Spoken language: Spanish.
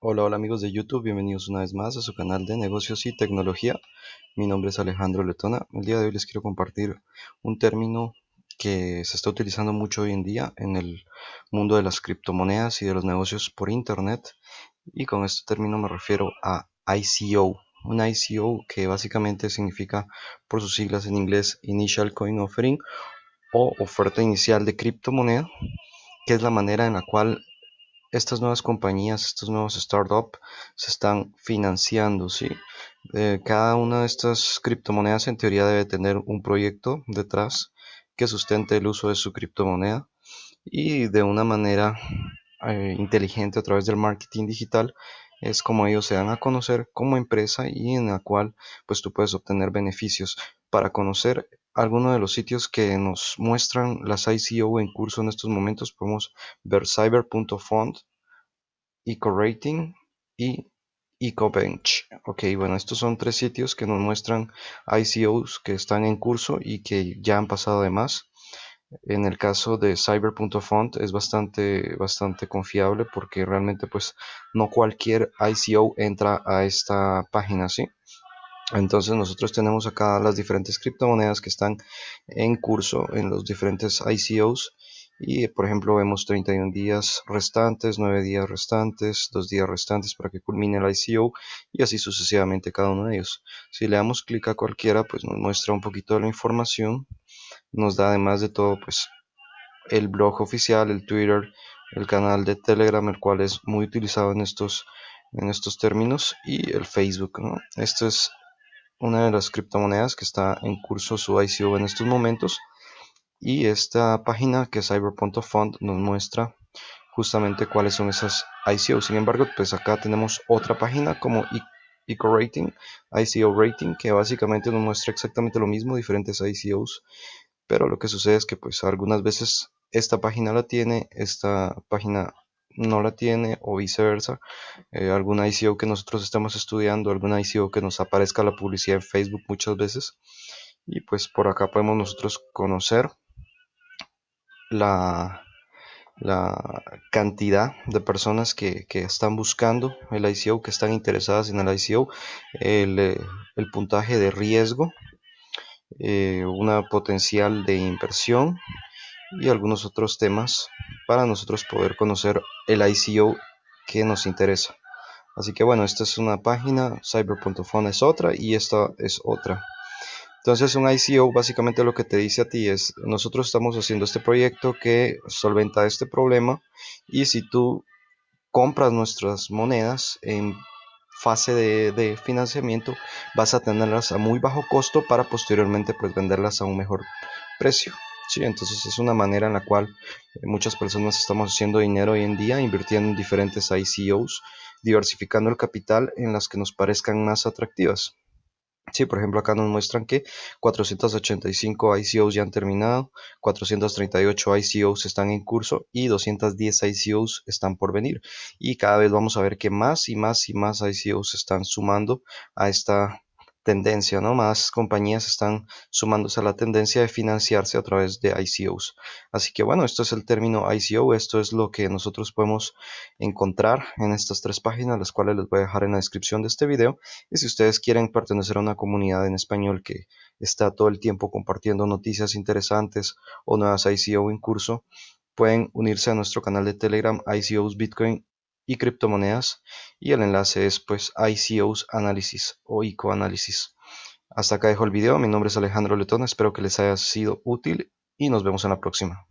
Hola, hola amigos de YouTube, bienvenidos una vez más a su canal de negocios y tecnología. Mi nombre es Alejandro Letona. El día de hoy les quiero compartir un término que se está utilizando mucho hoy en día en el mundo de las criptomonedas y de los negocios por internet. Y con este término me refiero a ICO. Un ICO que básicamente significa por sus siglas en inglés Initial Coin Offering o oferta inicial de criptomoneda, que es la manera en la cual estas nuevas compañías, estos nuevos startups se están financiando, eh, cada una de estas criptomonedas en teoría debe tener un proyecto detrás que sustente el uso de su criptomoneda y de una manera eh, inteligente a través del marketing digital es como ellos se dan a conocer como empresa y en la cual pues tú puedes obtener beneficios para conocer algunos de los sitios que nos muestran las ICO en curso en estos momentos podemos ver Cyber.font, EcoRating y EcoBench. Ok, bueno, estos son tres sitios que nos muestran ICOs que están en curso y que ya han pasado además En el caso de cyber.font es bastante, bastante confiable porque realmente pues no cualquier ICO entra a esta página, ¿sí? Entonces nosotros tenemos acá las diferentes criptomonedas que están en curso en los diferentes ICOs y por ejemplo vemos 31 días restantes, 9 días restantes, 2 días restantes para que culmine el ICO y así sucesivamente cada uno de ellos. Si le damos clic a cualquiera pues nos muestra un poquito de la información, nos da además de todo pues el blog oficial, el Twitter, el canal de Telegram el cual es muy utilizado en estos en estos términos y el Facebook. Esto es una de las criptomonedas que está en curso su ICO en estos momentos. Y esta página que es cyber.fund nos muestra justamente cuáles son esas ICO. Sin embargo, pues acá tenemos otra página como Eco Rating, ICO Rating, que básicamente nos muestra exactamente lo mismo, diferentes ICOs. Pero lo que sucede es que pues algunas veces esta página la tiene, esta página no la tiene o viceversa, eh, alguna ICO que nosotros estamos estudiando, alguna ICO que nos aparezca la publicidad en Facebook muchas veces. Y pues por acá podemos nosotros conocer la, cantidad de personas que, están buscando el ICO, que están interesadas en el ICO, el, puntaje de riesgo, eh, una potencial de inversión y algunos otros temas para nosotros poder conocer el ICO que nos interesa. Así que bueno, esta es una página, cyber.fun es otra y esta es otra. Entonces un ICO básicamente lo que te dice a ti es, nosotros estamos haciendo este proyecto que solventa este problema y si tú compras nuestras monedas en fase de, de financiamiento, vas a tenerlas a muy bajo costo para posteriormente pues venderlas a un mejor precio. ¿sí? Entonces es una manera en la cual eh, muchas personas estamos haciendo dinero hoy en día invirtiendo en diferentes ICOs, e diversificando el capital en las que nos parezcan más atractivas. Sí, por ejemplo, acá nos muestran que 485 ICOs e ya han terminado, 438 ICOs e están en curso y 210 ICOs están por venir. Y cada vez vamos a ver que más y más y más ICOs están sumando a esta tendencia, ¿no? Más compañías están sumándose a la tendencia de financiarse a través de ICOs. Así que bueno, esto es el término ICO, esto es lo que nosotros podemos encontrar en estas tres páginas, las cuales les voy a dejar en la descripción de este video. Y si ustedes quieren pertenecer a una comunidad en español que está todo el tiempo compartiendo noticias interesantes o nuevas ICO en curso, pueden unirse a nuestro canal de Telegram ICOs Bitcoin y criptomonedas y el enlace es pues ICOs Análisis o ICO Hasta acá dejo el video, mi nombre es Alejandro Letón, espero que les haya sido útil y nos vemos en la próxima.